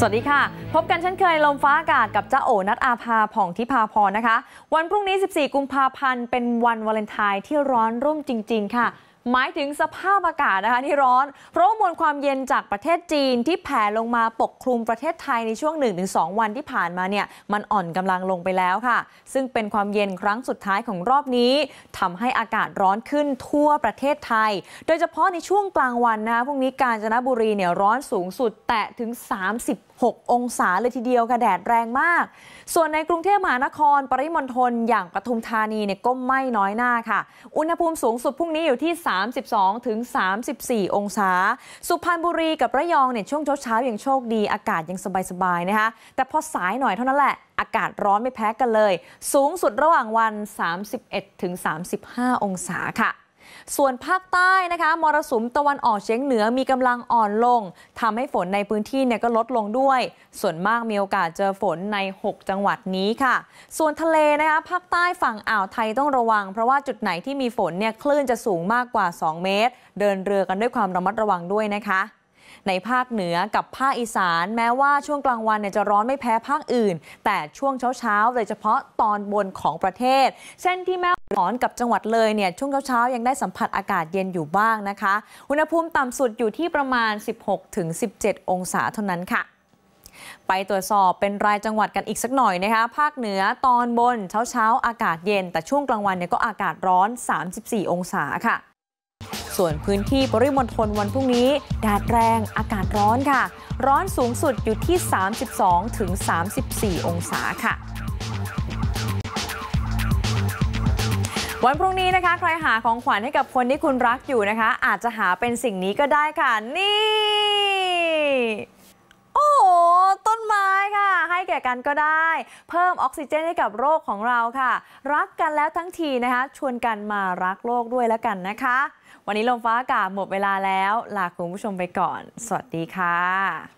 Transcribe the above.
สวัสดีค่ะ พบกันเช่นเคยลมฟ้าอากาศกับจ้าโอนัทอาภา ผ่องทิพาพรนะคะ วันพรุ่งนี้ 14 กุมภาพันธ์ เป็นวันวาเลนไทน์ที่ร้อนรุ่มจริง ๆ ค่ะหมายถึงสภาพอากาศนะคะที่ร้อน เพราะมวลความเย็นจากประเทศจีนที่แผ่ลงมาปกคลุมประเทศไทยในช่วง 1-2 วันที่ผ่านมาเนี่ยมันอ่อนกำลังลงไปแล้วค่ะ ซึ่งเป็นความเย็นครั้งสุดท้ายของรอบนี้ ทำให้อากาศร้อนขึ้นทั่วประเทศไทย โดยเฉพาะในช่วงกลางวันนะคะพรุ่งนี้กาญจนบุรีเนี่ยร้อนสูงสุดแตะถึง30 6องศาเลยทีเดียวค่ะแดดแรงมาก ส่วนในกรุงเทพมหานคร ปริมณฑลอย่างปทุมธานีเนี่ยก็ไม่น้อยหน้าค่ะอุณหภูมิสูงสุดพรุ่งนี้อยู่ที่3 32 ถึง 34 องศา สุพรรณบุรีกับระยองเนี่ยช่วงเช้าๆยังโชคดีอากาศยังสบายๆ นะคะแต่พอสายหน่อยเท่านั้นแหละ อากาศร้อนไม่แพ้กันเลย สูงสุดระหว่างวัน 31 ถึง 35 องศาค่ะส่วนภาคใต้นะคะมรสุมตะวันออกเฉียงเหนือมีกำลังอ่อนลง ทำให้ฝนในพื้นที่เนี่ยก็ลดลงด้วย ส่วนมากมีโอกาสเจอฝนใน 6 จังหวัดนี้ค่ะ ส่วนทะเลนะคะ ภาคใต้ฝั่งอ่าวไทยต้องระวัง เพราะว่าจุดไหนที่มีฝนเนี่ยคลื่นจะสูงมากกว่า 2 เมตร เดินเรือกันด้วยความระมัดระวังด้วยนะคะในภาคเหนือกับภาคอีสาน แม้ว่าช่วงกลางวันเนี่ยจะร้อนไม่แพ้ภาคอื่น แต่ช่วงเช้าๆโดยเฉพาะตอนบนของประเทศ เช่นที่แม่้อนกับจังหวัดเลยเนี่ยช่วงเช้า ๆ ยังได้สัมผัสอากาศเย็นอยู่บ้างนะคะ อุณหภูมิต่ำสุดอยู่ที่ประมาณ 16-17 องศาเท่านั้นค่ะ ไปตรวจสอบเป็นรายจังหวัดกันอีกสักหน่อยนะคะภาคเหนือตอนบนเช้าเช้าอากาศเย็น แต่ช่วงกลางวันเนี่ยก็อากาศร้อน 34 องศาค่ะส่วนพื้นที่ปริมณฑลวันพรุ่งนี้แดดแรงอากาศร้อนค่ะ ร้อนสูงสุดอยู่ที่ 32 ถึง 34 องศาค่ะ วันพรุ่งนี้นะคะ ใครหาของขวัญให้กับคนที่คุณรักอยู่นะคะ อาจจะหาเป็นสิ่งนี้ก็ได้ค่ะ นี่ก่กันก็ได้เพิ่มออกซิเจนให้กับโรคของเราค่ะ รักกันแล้วทั้งทีนะคะ ชวนกันมารักโลกด้วยแล้วกันนะคะ วันนี้ลมฟ้าอากาศหมดเวลาแล้วลาคุณผู้ชมไปก่อน สวัสดีค่ะ